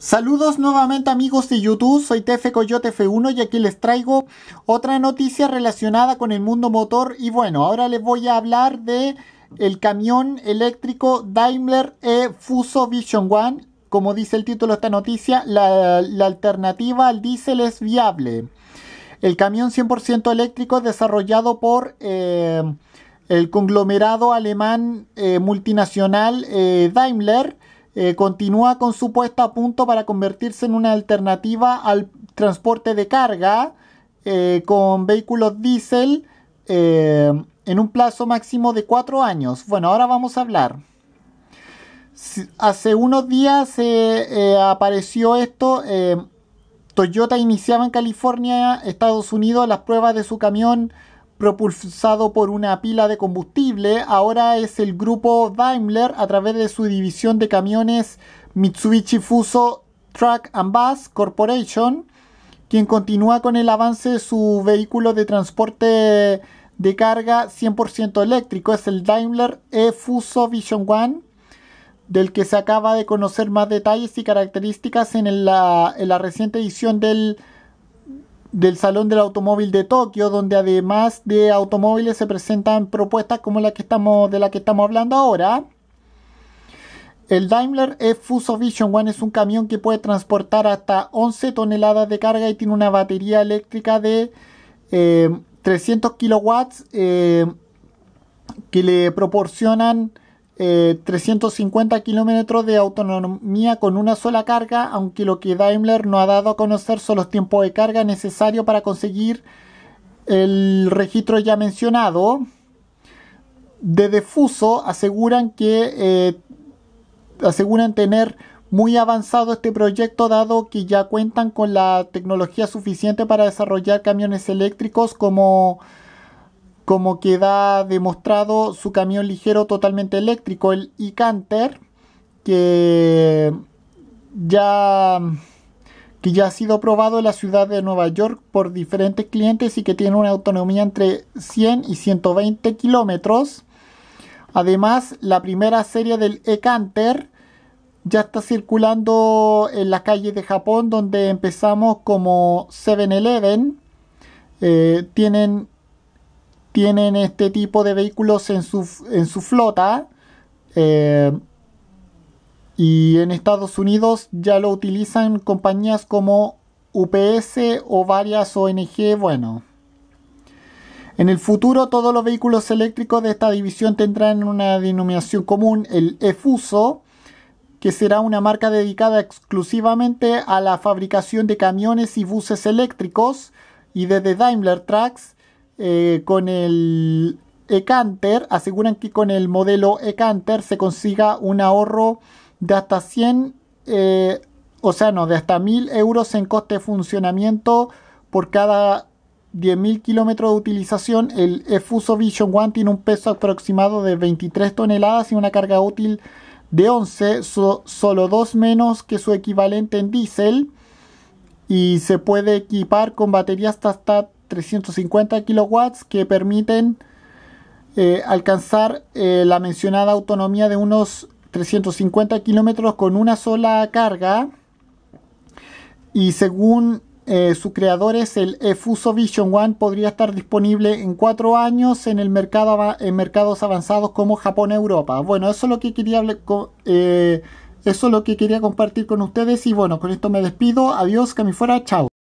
Saludos nuevamente amigos de YouTube, soy TF Coyote F1 y aquí les traigo otra noticia relacionada con el mundo motor y bueno, ahora les voy a hablar de el camión eléctrico Daimler e Fuso Vision One, como dice el título de esta noticia, la, alternativa al diésel es viable. El camión 100% eléctrico desarrollado por eh, el conglomerado alemán eh, multinacional eh, Daimler eh, continúa con su puesta a punto para convertirse en una alternativa al transporte de carga eh, con vehículos diésel eh, en un plazo máximo de cuatro años. Bueno, ahora vamos a hablar. Hace unos días apareció esto. Toyota iniciaba en California, Estados Unidos, las pruebas de su camión propulsado por una pila de combustible, ahora es el grupo Daimler a través de su división de camiones Mitsubishi Fuso Truck and Bus Corporation, quien continúa con el avance de su vehículo de transporte de carga 100% eléctrico, es el Daimler E-Fuso Vision One, del que se acaba de conocer más detalles y características en la reciente edición del del Salón del Automóvil de Tokio, donde además de automóviles se presentan propuestas como la que estamos, de la que estamos hablando ahora. El Daimler F-Fuso Vision One es un camión que puede transportar hasta 11 toneladas de carga y tiene una batería eléctrica de 300 eh, kilowatts eh, que le proporcionan 350 eh, kilómetros de autonomía con una sola carga, aunque lo que Daimler no ha dado a conocer son los tiempos de carga necesarios para conseguir el registro ya mencionado. De Defuso aseguran que eh, aseguran tener muy avanzado este proyecto dado que ya cuentan con la tecnología suficiente para desarrollar camiones eléctricos como como queda demostrado su camión ligero totalmente eléctrico, el e-Canter, que ya, que ya ha sido probado en la ciudad de Nueva York por diferentes clientes y que tiene una autonomía entre 100 y 120 kilómetros. Además, la primera serie del e-Canter ya está circulando en las calles de Japón, donde empezamos como 7-Eleven. Eh, tienen tienen este tipo de vehículos en su, flota. Eh, y en Estados Unidos ya lo utilizan compañías como UPS o varias ONG. Bueno, en el futuro todos los vehículos eléctricos de esta división tendrán una denominación común, el EFUSO, que será una marca dedicada exclusivamente a la fabricación de camiones y buses eléctricos. Y desde Daimler Trucks eh, con el eCanter, aseguran que con el modelo eCanter se consiga un ahorro de hasta 100, eh, o sea, no, de hasta 1000 euros en coste de funcionamiento por cada 10.000 kilómetros de utilización. El Fuso Vision One tiene un peso aproximado de 23 toneladas y una carga útil de 11, solo 2 menos que su equivalente en diésel. Y se puede equipar con baterías hasta 350 kilowatts que permiten eh, alcanzar eh, la mencionada autonomía de unos 350 kilómetros con una sola carga y según eh, sus creadores el Efuso Vision One podría estar disponible en cuatro años en el mercado en mercados avanzados como Japón Europa bueno eso es lo que quería eso es lo que quería compartir con ustedes y bueno con esto me despido adiós que fuera chao